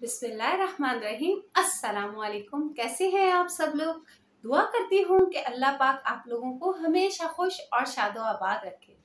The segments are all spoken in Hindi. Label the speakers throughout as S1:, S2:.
S1: बिस्मिल्लाहिर्रहमानिर्रहीम अस्सलाम वालेकुम कैसे हैं आप सब लोग दुआ करती हूँ कि अल्लाह पाक आप लोगों को हमेशा खुश और शादो आबाद रखे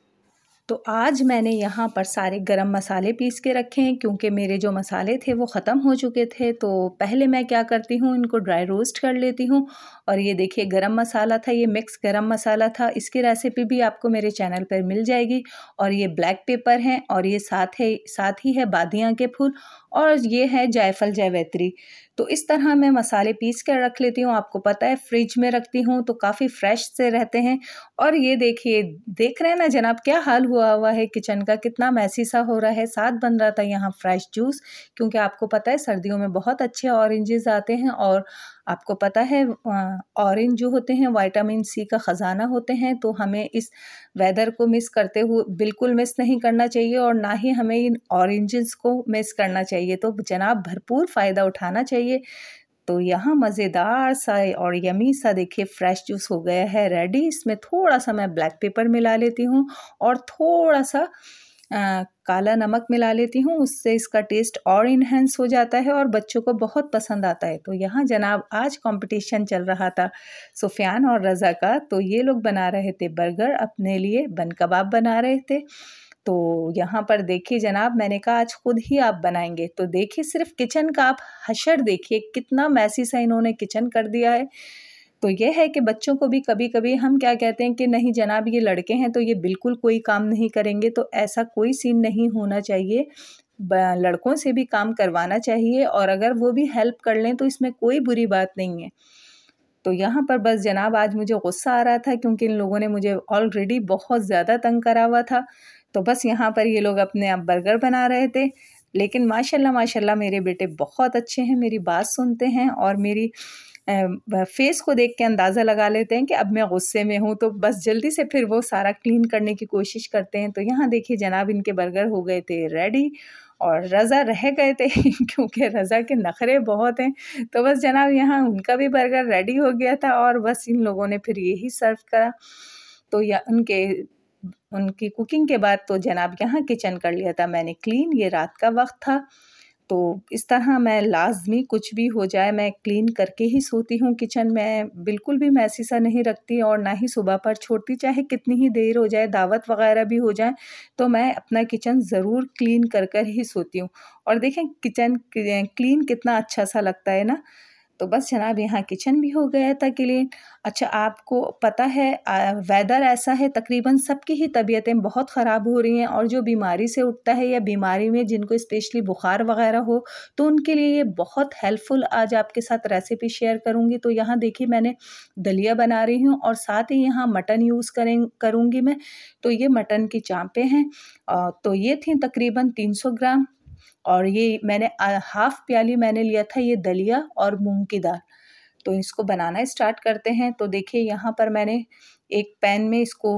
S1: तो आज मैंने यहाँ पर सारे गरम मसाले पीस के रखे हैं क्योंकि मेरे जो मसाले थे वो ख़त्म हो चुके थे तो पहले मैं क्या करती हूँ इनको ड्राई रोस्ट कर लेती हूँ और ये देखिए गरम मसाला था ये मिक्स गरम मसाला था इसकी रेसिपी भी आपको मेरे चैनल पर मिल जाएगी और ये ब्लैक पेपर हैं और ये साथ है साथ ही है बादियाँ के फूल और ये है जायफल जयवैत्री तो इस तरह मैं मसाले पीस कर रख लेती हूँ आपको पता है फ्रिज में रखती हूँ तो काफ़ी फ्रेश से रहते हैं और ये देखिए देख रहे हैं ना जनाब क्या हाल हुआ हुआ है किचन का कितना मैसी सा हो रहा है साथ बन रहा था यहाँ फ्रेश जूस क्योंकि आपको पता है सर्दियों में बहुत अच्छे ऑरेंजेस आते हैं और आपको पता है ऑरेंज जो होते हैं वाइटामिन सी का ख़जाना होते हैं तो हमें इस वेदर को मिस करते हुए बिल्कुल मिस नहीं करना चाहिए और ना ही हमें इन ऑरेंजेस को मिस करना चाहिए तो जनाब भरपूर फ़ायदा उठाना चाहिए तो यहाँ मज़ेदार सा और यमी सा देखिए फ्रेश जूस हो गया है रेडी इसमें थोड़ा सा मैं ब्लैक पेपर मिला लेती हूँ और थोड़ा सा आ, काला नमक मिला लेती हूँ उससे इसका टेस्ट और इन्हेंस हो जाता है और बच्चों को बहुत पसंद आता है तो यहाँ जनाब आज कंपटीशन चल रहा था सुफियान और रज़ा का तो ये लोग बना रहे थे बर्गर अपने लिए बन कबाब बना रहे थे तो यहाँ पर देखिए जनाब मैंने कहा आज खुद ही आप बनाएंगे तो देखिए सिर्फ किचन का आप हशर देखिए कितना मैसी सा इन्होंने किचन कर दिया है तो ये है कि बच्चों को भी कभी कभी हम क्या कहते हैं कि नहीं जनाब ये लड़के हैं तो ये बिल्कुल कोई काम नहीं करेंगे तो ऐसा कोई सीन नहीं होना चाहिए लड़कों से भी काम करवाना चाहिए और अगर वो भी हेल्प कर लें तो इसमें कोई बुरी बात नहीं है तो यहाँ पर बस जनाब आज मुझे गुस्सा आ रहा था क्योंकि इन लोगों ने मुझे ऑलरेडी बहुत ज़्यादा तंग करा हुआ था तो बस यहाँ पर ये लोग अपने आप बर्गर बना रहे थे लेकिन माशाल्लाह माशाल्लाह मेरे बेटे बहुत अच्छे हैं मेरी बात सुनते हैं और मेरी फेस को देख के अंदाज़ा लगा लेते हैं कि अब मैं गुस्से में हूँ तो बस जल्दी से फिर वो सारा क्लीन करने की कोशिश करते हैं तो यहाँ देखिए जनाब इनके बर्गर हो गए थे रेडी और रज़ा रह गए थे क्योंकि रज़ा के नखरे बहुत हैं तो बस जनाब यहाँ उनका भी बर्गर रेडी हो गया था और बस इन लोगों ने फिर यही सर्व करा तो या उनके उनकी कुकिंग के बाद तो जनाब यहाँ किचन कर लिया था मैंने क्लीन ये रात का वक्त था तो इस तरह मैं लाजमी कुछ भी हो जाए मैं क्लीन करके ही सोती हूँ किचन में बिल्कुल भी मैं सा नहीं रखती और ना ही सुबह पर छोड़ती चाहे कितनी ही देर हो जाए दावत वगैरह भी हो जाए तो मैं अपना किचन ज़रूर क्लीन कर कर ही सोती हूँ और देखें किचन क्लीन कितना अच्छा सा लगता है ना तो बस जनाब यहाँ किचन भी हो गया था क्लीन अच्छा आपको पता है वेदर ऐसा है तकरीबन सबकी ही तबीयतें बहुत ख़राब हो रही हैं और जो बीमारी से उठता है या बीमारी में जिनको स्पेशली बुखार वगैरह हो तो उनके लिए ये बहुत हेल्पफुल आज आपके साथ रेसिपी शेयर करूँगी तो यहाँ देखिए मैंने दलिया बना रही हूँ और साथ ही यहाँ मटन यूज़ करें करूँगी मैं तो ये मटन की चाँपें हैं तो ये थी तकरीबन तीन ग्राम और ये मैंने हाफ़ प्याली मैंने लिया था ये दलिया और मूंग की दाल तो इसको बनाना स्टार्ट करते हैं तो देखिए यहाँ पर मैंने एक पैन में इसको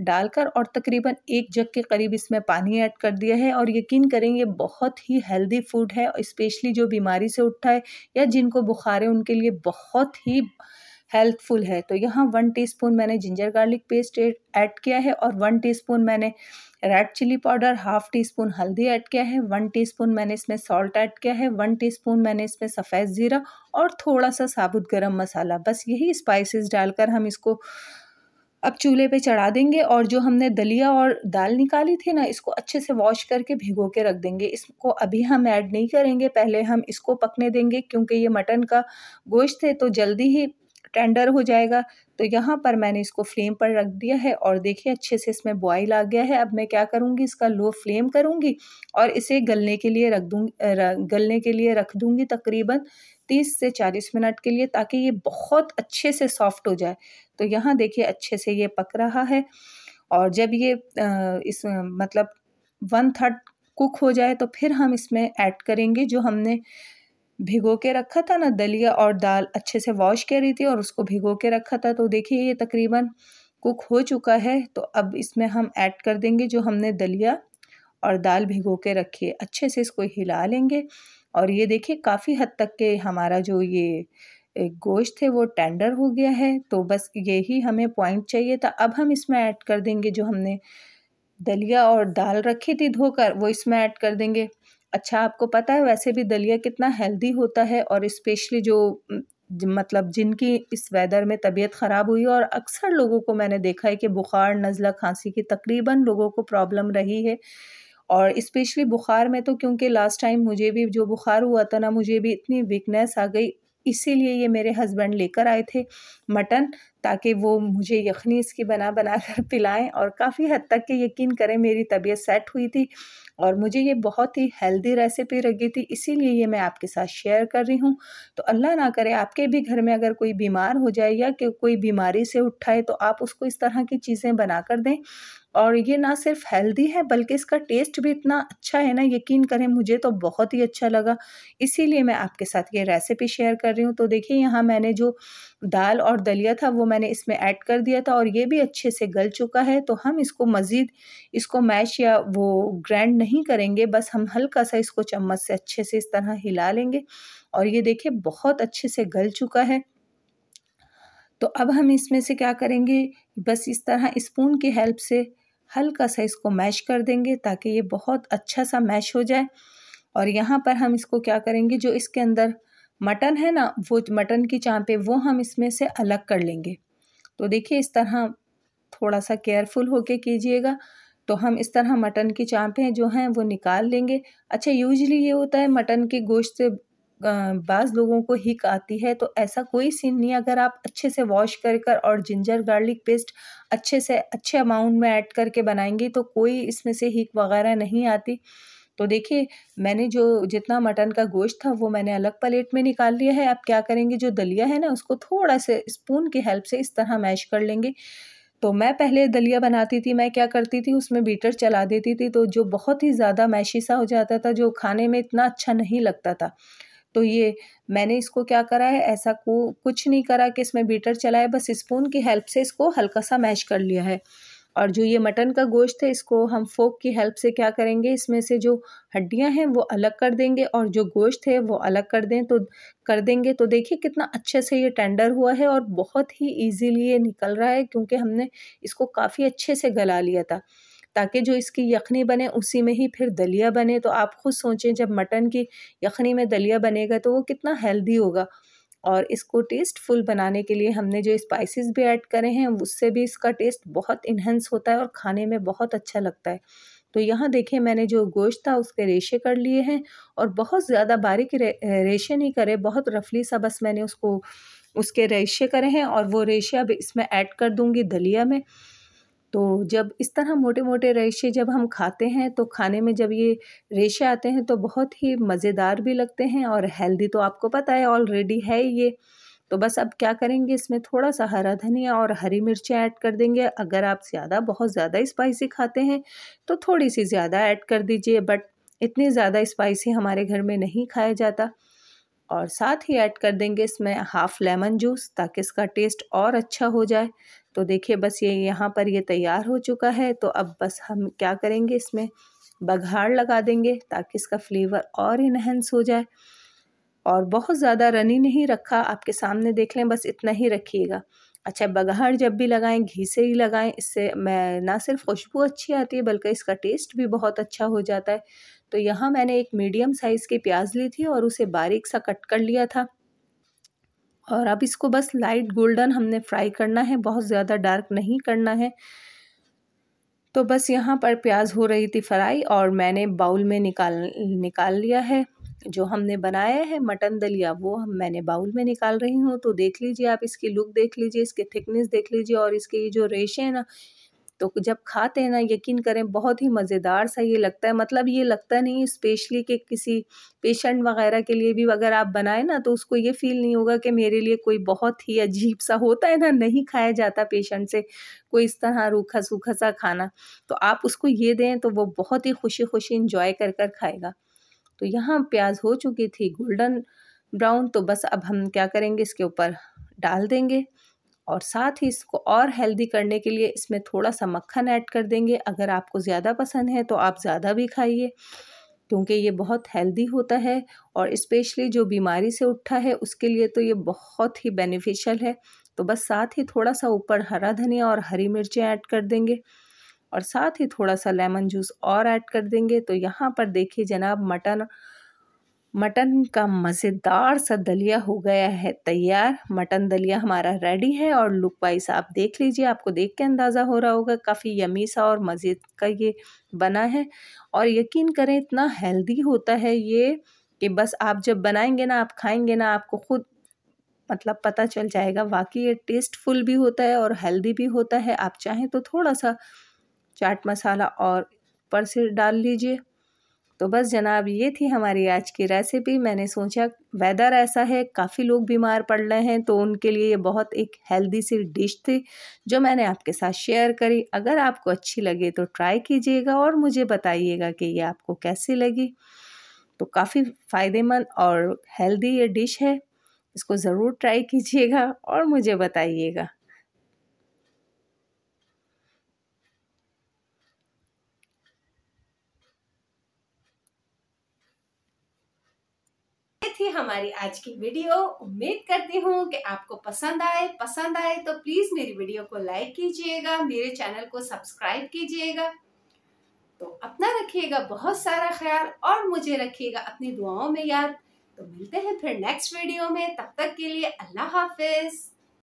S1: डालकर और तकरीबन एक जग के करीब इसमें पानी ऐड कर दिया है और यकीन करें ये बहुत ही हेल्दी फूड है स्पेशली जो बीमारी से उठा है या जिनको बुखार है उनके लिए बहुत ही हेल्पफुल है तो यहाँ वन टीस्पून मैंने जिंजर गार्लिक पेस्ट ऐड किया है और वन टीस्पून मैंने red chilli powder half teaspoon हल्दी ऐड किया है वन टीस्पून मैंने इसमें सॉल्ट ऐड किया है वन टीस्पून मैंने इसमें सफ़ेद ज़ीरा और थोड़ा सा साबुत गरम मसाला बस यही स्पाइसेस डालकर हम इसको अब चूल्हे पे चढ़ा देंगे और जो हमने दलिया और दाल निकाली थी ना इसको अच्छे से वॉश करके भिगो के रख देंगे इसको अभी हम ऐड नहीं करेंगे पहले हम इसको पकने देंगे क्योंकि ये मटन का गोश्त है तो जल्दी ही टेंडर हो जाएगा तो यहाँ पर मैंने इसको फ्लेम पर रख दिया है और देखिए अच्छे से इसमें बॉयल आ गया है अब मैं क्या करूँगी इसका लो फ्लेम करूँगी और इसे गलने के लिए रख दूँगी गलने के लिए रख दूँगी तकरीबन तीस से चालीस मिनट के लिए ताकि ये बहुत अच्छे से सॉफ्ट हो जाए तो यहाँ देखिए अच्छे से ये पक रहा है और जब ये इस मतलब वन थर्ड कुक हो जाए तो फिर हम इसमें ऐड करेंगे जो हमने भिगो के रखा था ना दलिया और दाल अच्छे से वॉश करी थी और उसको भिगो के रखा था तो देखिए ये तकरीबन कुक हो चुका है तो अब इसमें हम ऐड कर देंगे जो हमने दलिया और दाल भिगो के रखी है अच्छे से इसको हिला लेंगे और ये देखिए काफ़ी हद तक के हमारा जो ये गोश्त है वो टेंडर हो गया है तो बस यही हमें पॉइंट चाहिए था अब हम इसमें ऐड कर देंगे जो हमने दलिया और दाल रखी थी धोकर वो इसमें ऐड कर देंगे अच्छा आपको पता है वैसे भी दलिया कितना हेल्दी होता है और स्पेशली जो मतलब जिनकी इस वेदर में तबीयत ख़राब हुई और अक्सर लोगों को मैंने देखा है कि बुखार नज़ला खांसी की तकरीबन लोगों को प्रॉब्लम रही है और स्पेशली बुखार में तो क्योंकि लास्ट टाइम मुझे भी जो बुखार हुआ था ना मुझे भी इतनी वीकनेस आ गई इसीलिए ये मेरे हस्बैंड लेकर आए थे मटन ताकि वो मुझे यखनी इसकी बना बना कर पिलाएं और काफ़ी हद तक के यकीन करें मेरी तबीयत सेट हुई थी और मुझे ये बहुत ही हेल्दी रेसिपी लगी थी इसीलिए ये मैं आपके साथ शेयर कर रही हूँ तो अल्लाह ना करे आपके भी घर में अगर कोई बीमार हो जाए या कोई बीमारी से उठाए तो आप उसको इस तरह की चीज़ें बना कर दें और ये ना सिर्फ हेल्दी है बल्कि इसका टेस्ट भी इतना अच्छा है ना यकीन करें मुझे तो बहुत ही अच्छा लगा इसीलिए मैं आपके साथ ये रेसिपी शेयर कर रही हूँ तो देखिए यहाँ मैंने जो दाल और दलिया था वो मैंने इसमें ऐड कर दिया था और ये भी अच्छे से गल चुका है तो हम इसको मज़ीद इसको मैश या वो ग्रैंड नहीं करेंगे बस हम हल्का सा इसको चम्मच से अच्छे से इस तरह हिला लेंगे और ये देखिए बहुत अच्छे से गल चुका है तो अब हम इसमें से क्या करेंगे बस इस तरह स्पून की हेल्प से हल्का सा इसको मैश कर देंगे ताकि ये बहुत अच्छा सा मैश हो जाए और यहाँ पर हम इसको क्या करेंगे जो इसके अंदर मटन है ना वो मटन की चाँपे वो हम इसमें से अलग कर लेंगे तो देखिए इस तरह थोड़ा सा केयरफुल होके कीजिएगा तो हम इस तरह मटन की चाँपें जो हैं वो निकाल लेंगे अच्छा यूजली ये होता है मटन के गोश्त से बाज़ लोगों को हिक आती है तो ऐसा कोई सीन नहीं अगर आप अच्छे से वॉश कर कर और जिंजर गार्लिक पेस्ट अच्छे से अच्छे अमाउंट में ऐड करके बनाएंगे तो कोई इसमें से हिक वगैरह नहीं आती तो देखिए मैंने जो जितना मटन का गोश्त था वो मैंने अलग प्लेट में निकाल लिया है अब क्या करेंगे जो दलिया है ना उसको थोड़ा से स्पून की हेल्प से इस तरह मैश कर लेंगे तो मैं पहले दलिया बनाती थी मैं क्या करती थी उसमें बीटर चला देती थी तो जो बहुत ही ज़्यादा मैशी सा हो जाता था जो खाने में इतना अच्छा नहीं लगता था तो ये मैंने इसको क्या करा है ऐसा को कुछ नहीं करा कि इसमें बीटर चला है बस स्पून की हेल्प से इसको हल्का सा मैश कर लिया है और जो ये मटन का गोश्त है इसको हम फोक की हेल्प से क्या करेंगे इसमें से जो हड्डियां हैं वो अलग कर देंगे और जो गोश्त है वो अलग कर दें तो कर देंगे तो देखिए कितना अच्छे से ये टेंडर हुआ है और बहुत ही इजीली ये निकल रहा है क्योंकि हमने इसको काफ़ी अच्छे से गला लिया था ताकि जो इसकी यखनी बने उसी में ही फिर दलिया बने तो आप खुद सोचें जब मटन की यखनी में दलिया बनेगा तो वो कितना हेल्दी होगा और इसको टेस्टफुल बनाने के लिए हमने जो स्पाइसेस भी ऐड करे हैं उससे भी इसका टेस्ट बहुत इन्हेंस होता है और खाने में बहुत अच्छा लगता है तो यहाँ देखें मैंने जो गोश्त था उसके रेशे कर लिए हैं और बहुत ज़्यादा बारीक रे, रेशे नहीं करे बहुत रफली सा बस मैंने उसको उसके रेशे करे हैं और वो रेशे अब इसमें ऐड कर दूँगी दलिया में तो जब इस तरह मोटे मोटे रेशे जब हम खाते हैं तो खाने में जब ये रेशे आते हैं तो बहुत ही मज़ेदार भी लगते हैं और हेल्दी तो आपको पता है ऑलरेडी है ये तो बस अब क्या करेंगे इसमें थोड़ा सा हरा धनिया और हरी मिर्च ऐड कर देंगे अगर आप ज़्यादा बहुत ज़्यादा स्पाइसी खाते हैं तो थोड़ी सी ज़्यादा ऐड कर दीजिए बट इतनी ज़्यादा स्पाइसी हमारे घर में नहीं खाया जाता और साथ ही ऐड कर देंगे इसमें हाफ़ लेमन जूस ताकि इसका टेस्ट और अच्छा हो जाए तो देखिए बस ये यहाँ पर ये तैयार हो चुका है तो अब बस हम क्या करेंगे इसमें बघाड़ लगा देंगे ताकि इसका फ्लेवर और इनहेंस हो जाए और बहुत ज़्यादा रनी नहीं रखा आपके सामने देख लें बस इतना ही रखिएगा अच्छा बघार जब भी लगाएं घी से ही लगाएं इससे मैं ना सिर्फ खुशबू अच्छी आती है बल्कि इसका टेस्ट भी बहुत अच्छा हो जाता है तो यहाँ मैंने एक मीडियम साइज़ की प्याज ली थी और उसे बारीक सा कट कर लिया था और अब इसको बस लाइट गोल्डन हमने फ्राई करना है बहुत ज़्यादा डार्क नहीं करना है तो बस यहाँ पर प्याज हो रही थी फ्राई और मैंने बाउल में निकाल निकाल लिया है जो हमने बनाया है मटन दलिया वो हम मैंने बाउल में निकाल रही हूँ तो देख लीजिए आप इसकी लुक देख लीजिए इसके थिकनेस देख लीजिए और इसके ये जो रेशे हैं ना तो जब खाते हैं ना यकीन करें बहुत ही मज़ेदार सा ये लगता है मतलब ये लगता नहीं स्पेशली कि किसी पेशेंट वगैरह के लिए भी अगर आप बनाए ना तो उसको ये फील नहीं होगा कि मेरे लिए कोई बहुत ही अजीब सा होता है ना नहीं खाया जाता पेशेंट से कोई इस तरह रूखा सूखा सा खाना तो आप उसको ये दें तो वो बहुत ही खुशी खुशी इंजॉय कर कर खाएगा तो यहाँ प्याज हो चुकी थी गोल्डन ब्राउन तो बस अब हम क्या करेंगे इसके ऊपर डाल देंगे और साथ ही इसको और हेल्दी करने के लिए इसमें थोड़ा सा मक्खन ऐड कर देंगे अगर आपको ज़्यादा पसंद है तो आप ज़्यादा भी खाइए क्योंकि ये बहुत हेल्दी होता है और इस्पेशली जो बीमारी से उठा है उसके लिए तो ये बहुत ही बेनिफिशियल है तो बस साथ ही थोड़ा सा ऊपर हरा धनिया और हरी मिर्चें ऐड कर देंगे और साथ ही थोड़ा सा लेमन जूस और ऐड कर देंगे तो यहाँ पर देखिए जनाब मटन मटन का मज़ेदार सा दलिया हो गया है तैयार मटन दलिया हमारा रेडी है और लुक वाइज आप देख लीजिए आपको देख के अंदाज़ा हो रहा होगा काफ़ी यमी सा और मज़े का ये बना है और यकीन करें इतना हेल्दी होता है ये कि बस आप जब बनाएंगे ना आप खाएंगे ना आपको खुद मतलब पता चल जाएगा वाकई ये टेस्टफुल भी होता है और हेल्दी भी होता है आप चाहें तो थोड़ा सा चाट मसाला और ऊपर से डाल लीजिए तो बस जनाब ये थी हमारी आज की रेसिपी मैंने सोचा वेदर ऐसा है काफ़ी लोग बीमार पड़ रहे हैं तो उनके लिए ये बहुत एक हेल्दी सी डिश थी जो मैंने आपके साथ शेयर करी अगर आपको अच्छी लगे तो ट्राई कीजिएगा और मुझे बताइएगा कि ये आपको कैसी लगी तो काफ़ी फ़ायदेमंद और हेल्दी ये डिश है इसको ज़रूर ट्राई कीजिएगा और मुझे बताइएगा थी हमारी आज की वीडियो उम्मीद करती हूँ कि आपको पसंद आए पसंद आए तो प्लीज़ मेरी वीडियो को लाइक कीजिएगा मेरे चैनल को सब्सक्राइब कीजिएगा तो अपना रखिएगा बहुत सारा ख्याल और मुझे रखिएगा अपनी दुआओं में याद तो मिलते हैं फिर नेक्स्ट वीडियो में तब तक के लिए अल्लाह हाफिज़